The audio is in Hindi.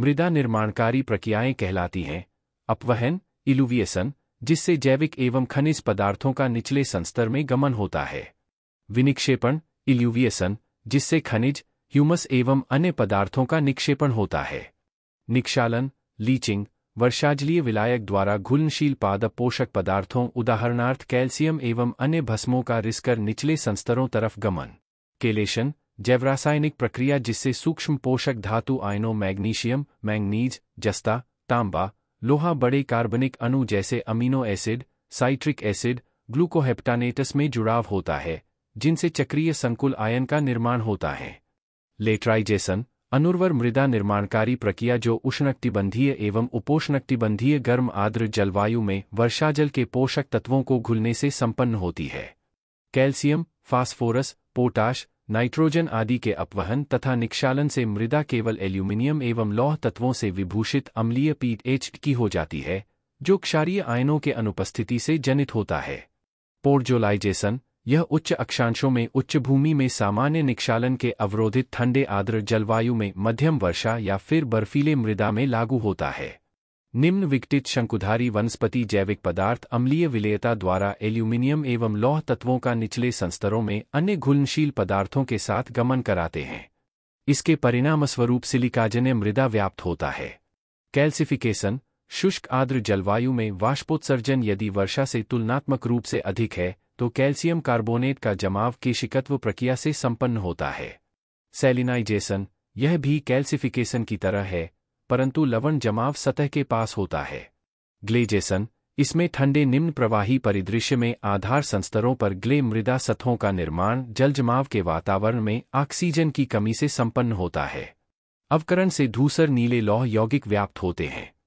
मृदा निर्माणकारी प्रक्रियाएं कहलाती हैं अपवहन इलुविएसन जिससे जैविक एवं खनिज पदार्थों का निचले संस्तर में गमन होता है विनिक्षेपण इल्यूवियसन जिससे खनिज ह्यूमस एवं अन्य पदार्थों का निक्षेपण होता है निक्षालन लीचिंग वर्षाजलीय विलायक द्वारा घुलनशील पादप पोषक पदार्थों उदाहरणार्थ कैल्शियम एवं अन्य भस्मों का रिसकर निचले संस्तरों तरफ गमन केलेशन जैवरासायनिक प्रक्रिया जिससे सूक्ष्म पोषक धातु आयनों मैग्नीशियम मैंगनीज जस्ता तांबा लोहा बड़े कार्बनिक अणु जैसे amino acid citric acid glucoheptonates में जुड़ाव होता है जिनसे चक्रीय संकुल आयन का निर्माण होता है लेट्राइजेशन अनुर्वर मृदा निर्माणकारी प्रक्रिया जो उष्णकटिबंधीय एवं उपोष्णकटिबंधीय गर्म आर्द्र जलवायु में वर्षाजल के पोषक तत्वों को घुलने से संपन्न होती है कैल्शियम फास्फोरस पोटाश नाइट्रोजन आदि के अपवहन तथा निक्षालन से मृदा केवल एल्यूमिनियम एवं लौह तत्वों से विभूषित अम्लीय एच की हो जाती है जो क्षारीय आयनों के अनुपस्थिति से जनित होता है पोर्जोलाइजेशन यह उच्च अक्षांशों में उच्च भूमि में सामान्य निक्षालन के अवरोधित ठंडे आर्द्र जलवायु में मध्यम वर्षा या फिर बर्फीले मृदा में लागू होता है निम्न विकटित शंकुधारी वनस्पति जैविक पदार्थ अम्लीय विलेयता द्वारा एल्यूमिनियम एवं लौह तत्वों का निचले संस्तरों में अन्य घुलनशील पदार्थों के साथ गमन कराते हैं इसके परिणामस्वरूप सिलिकाजन्य मृदा व्याप्त होता है कैल्सिफिकेशन शुष्क आर्द्र जलवायु में वाष्पोत्सर्जन यदि वर्षा से तुलनात्मक रूप से अधिक है तो कैल्शियम कार्बोनेट का जमाव केशिकत्व प्रक्रिया से संपन्न होता है सेलिनाइजेशन यह भी कैल्सिफिकेशन की तरह है परंतु लवण जमाव सतह के पास होता है ग्लेजेसन इसमें ठंडे निम्न प्रवाही परिदृश्य में आधार संस्तरों पर ग्ले मृदा सतहों का निर्माण जल जमाव के वातावरण में ऑक्सीजन की कमी से संपन्न होता है अवकरण से धूसर नीले लौह यौगिक व्याप्त होते हैं